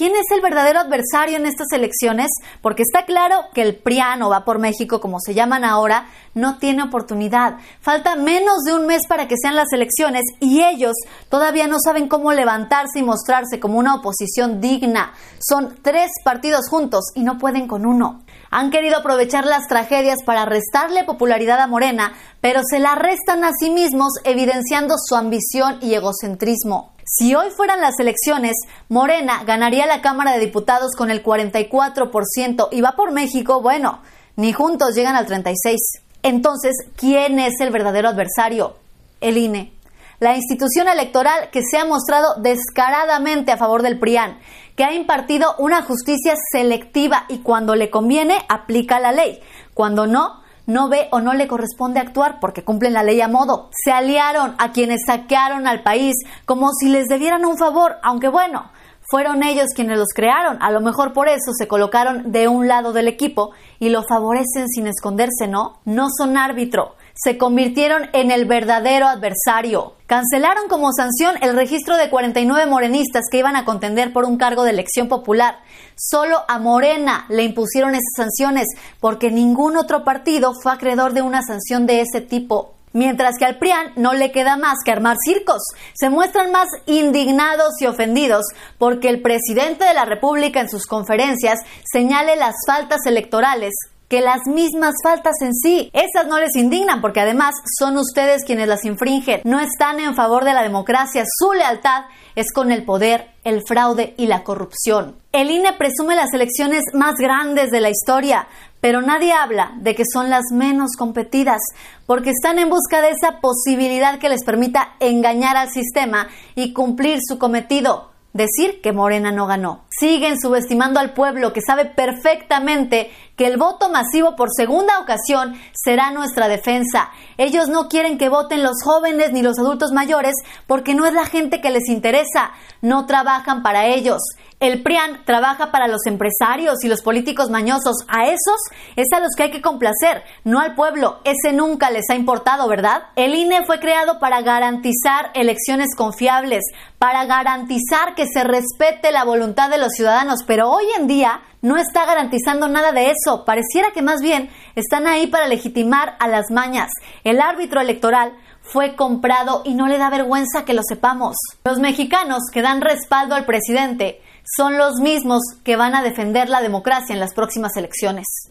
¿Quién es el verdadero adversario en estas elecciones? Porque está claro que el PRIAN o va por México, como se llaman ahora, no tiene oportunidad. Falta menos de un mes para que sean las elecciones y ellos todavía no saben cómo levantarse y mostrarse como una oposición digna. Son tres partidos juntos y no pueden con uno. Han querido aprovechar las tragedias para restarle popularidad a Morena, pero se la restan a sí mismos evidenciando su ambición y egocentrismo. Si hoy fueran las elecciones, Morena ganaría la Cámara de Diputados con el 44% y va por México, bueno, ni juntos llegan al 36%. Entonces, ¿quién es el verdadero adversario? El INE. La institución electoral que se ha mostrado descaradamente a favor del PRIAN, que ha impartido una justicia selectiva y cuando le conviene aplica la ley, cuando no, no ve o no le corresponde actuar porque cumplen la ley a modo. Se aliaron a quienes saquearon al país como si les debieran un favor, aunque bueno, fueron ellos quienes los crearon. A lo mejor por eso se colocaron de un lado del equipo y lo favorecen sin esconderse, ¿no? No son árbitro se convirtieron en el verdadero adversario. Cancelaron como sanción el registro de 49 morenistas que iban a contender por un cargo de elección popular. Solo a Morena le impusieron esas sanciones porque ningún otro partido fue acreedor de una sanción de ese tipo Mientras que al PRIAN no le queda más que armar circos. Se muestran más indignados y ofendidos porque el presidente de la República en sus conferencias señale las faltas electorales que las mismas faltas en sí. Esas no les indignan porque además son ustedes quienes las infringen. No están en favor de la democracia. Su lealtad es con el poder, el fraude y la corrupción. El INE presume las elecciones más grandes de la historia, pero nadie habla de que son las menos competidas, porque están en busca de esa posibilidad que les permita engañar al sistema y cumplir su cometido, decir que Morena no ganó. Siguen subestimando al pueblo que sabe perfectamente que el voto masivo por segunda ocasión será nuestra defensa. Ellos no quieren que voten los jóvenes ni los adultos mayores porque no es la gente que les interesa. No trabajan para ellos. El PRIAN trabaja para los empresarios y los políticos mañosos. A esos es a los que hay que complacer, no al pueblo. Ese nunca les ha importado, ¿verdad? El INE fue creado para garantizar elecciones confiables, para garantizar que que se respete la voluntad de los ciudadanos, pero hoy en día no está garantizando nada de eso. Pareciera que más bien están ahí para legitimar a las mañas. El árbitro electoral fue comprado y no le da vergüenza que lo sepamos. Los mexicanos que dan respaldo al presidente son los mismos que van a defender la democracia en las próximas elecciones.